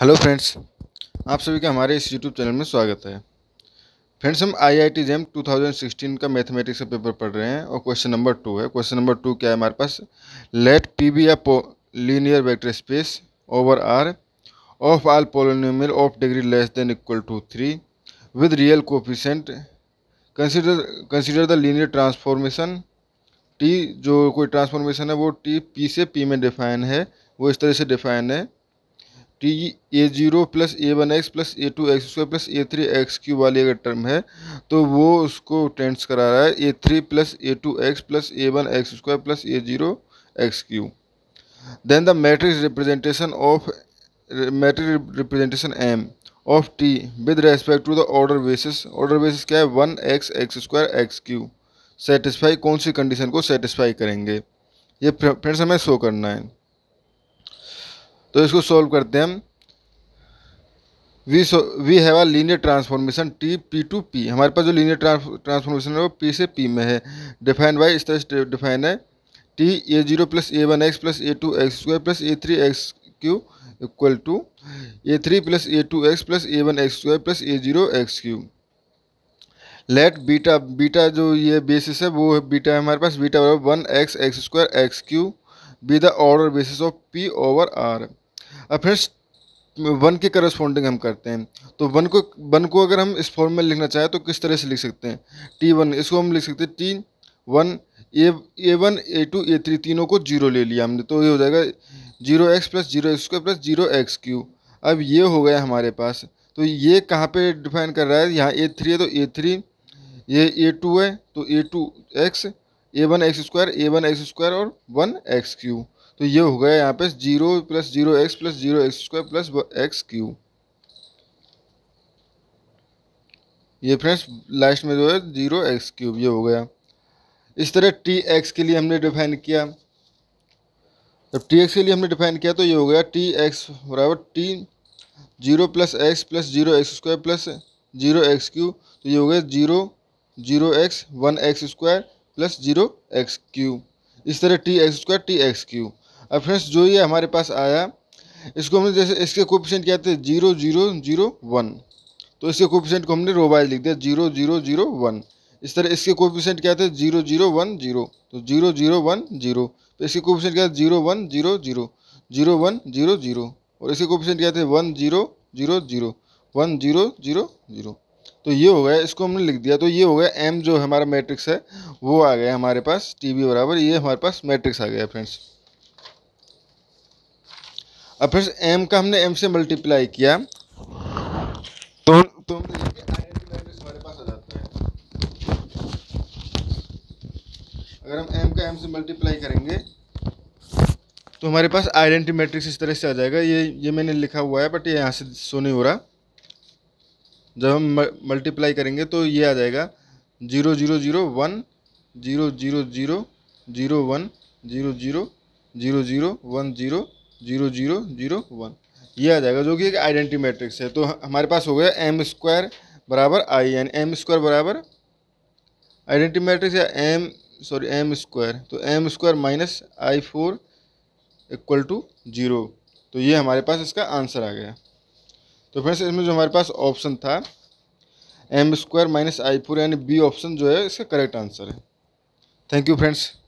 hello friends आप सभी का हमारे इस यूट्यूब चैनल में स्वागत है फ्रेंड्स हम I I T JAM two thousand sixteen का मैथमेटिक्स का पेपर पढ़ रहे हैं और क्वेश्चन नंबर टू है क्वेश्चन नंबर टू क्या है हमारे पास लेट पी बी या linear vector space over R of all polynomial of degree less than equal to three with real coefficient consider consider the linear transformation T जो कोई transformation है वो T P से पी में define है वो इस तरह से डिफाइन है T a zero plus a one x plus a two x square plus a three x cube वाली अगर टर्म है तो वो उसको टेंस करा रहा है a three plus a two x plus a one x square plus a zero x cube then the matrix representation of matric representation M of T with respect to the order basis order basis क्या है one x x square x cube satisfy कौन सी condition को satisfy करेंगे ये friends हमें show करना है तो इसको सॉल्व करते हैं हम we we have a linear transformation T P to P हमारे पास जो लीनियर ट्रांसफॉर्मेशन है वो पी से पी में है डिफाइन बाई इस तरह से डिफाइन है T a zero plus a one x plus a two x square plus a three x cube equal to a three plus a two x plus a one x square plus a zero x cube let beta beta जो ये basis है वो है beta है हमारे पास beta बराबर one x x square x cube be the order basis of P over R अब फिर वन के करस्पॉन्डिंग हम करते हैं तो वन को वन को अगर हम इस फॉर्म में लिखना चाहें तो किस तरह से लिख सकते हैं टी वन इसको हम लिख सकते हैं T one a a one a two a three तीनों को जीरो ले लिया हमने तो ये हो जाएगा zero x plus zero square plus zero x cube अब ये हो गया हमारे पास तो ये कहाँ पे डिफाइन कर रहा है यहाँ ए थ्री है तो ए थ्री ये ए टू है तो a two x a one x square a one x square और वन एक्स क्यू तो ये हो गया यहाँ पे zero plus zero x plus zero x square plus x cube ये फ्रेंड्स लास्ट में जो है जीरो एक्स क्यूब ये हो गया इस तरह टी एक्स के लिए हमने डिफाइन किया जब टी एक्स के लिए हमने डिफाइन किया तो ये हो गया टी एक्स बराबर T zero plus x plus zero x square plus zero x cube तो ये हो गया zero zero x one x square plus zero x cube इस तरह T x square T x cube अब फ्रेंड्स जो ये हमारे पास आया इसको हमने जैसे इसके कोपिशेंट क्या थे जीरो जीरो जीरो वन तो इसके कोपिशेंट को हमने रोबाइल लिख दिया जीरो जीरो जीरो वन इस तरह इसके कोपिशेंट क्या थे जीरो जीरो वन जीरो तो जीरो जीरो वन जीरो तो इसके कोपिशेंट क्या zero one zero zero zero one zero zero और इसके कोपिशेंट क्या थे one zero zero zero one zero zero zero तो ये हो गया इसको हमने लिख दिया तो ये हो गया एम जो हमारा मैट्रिक्स है वो आ गया हमारे पास टी बी बराबर ये हमारे पास मैट्रिक्स आ गया फ्रेंड्स अब फिर एम का हमने एम से मल्टीप्लाई किया तो तो मैट्रिक्स हमारे पास आ जाता है अगर हम एम का एम से मल्टीप्लाई करेंगे तो हमारे पास आइडेंटी मैट्रिक्स इस तरह से आ जाएगा ये ये मैंने लिखा हुआ है बट ये यहाँ से शो नहीं हो रहा जब हम मल्टीप्लाई करेंगे तो ये आ जाएगा zero zero zero one zero zero zero zero one zero zero zero zero one zero zero zero zero one ये आ जाएगा जो कि एक आइडेंटी मैट्रिक्स है तो हमारे पास हो गया एम स्क्वायर बराबर आई एन एम स्क्वायर बराबर आइडेंटी मैट्रिक्स या एम सॉरी एम स्क्वायर तो M square minus I four equal to zero तो ये हमारे पास इसका आंसर आ गया तो फ्रेंड्स इसमें जो हमारे पास ऑप्शन था M square minus I four यानी बी ऑप्शन जो है इसका करेक्ट आंसर है थैंक यू फ्रेंड्स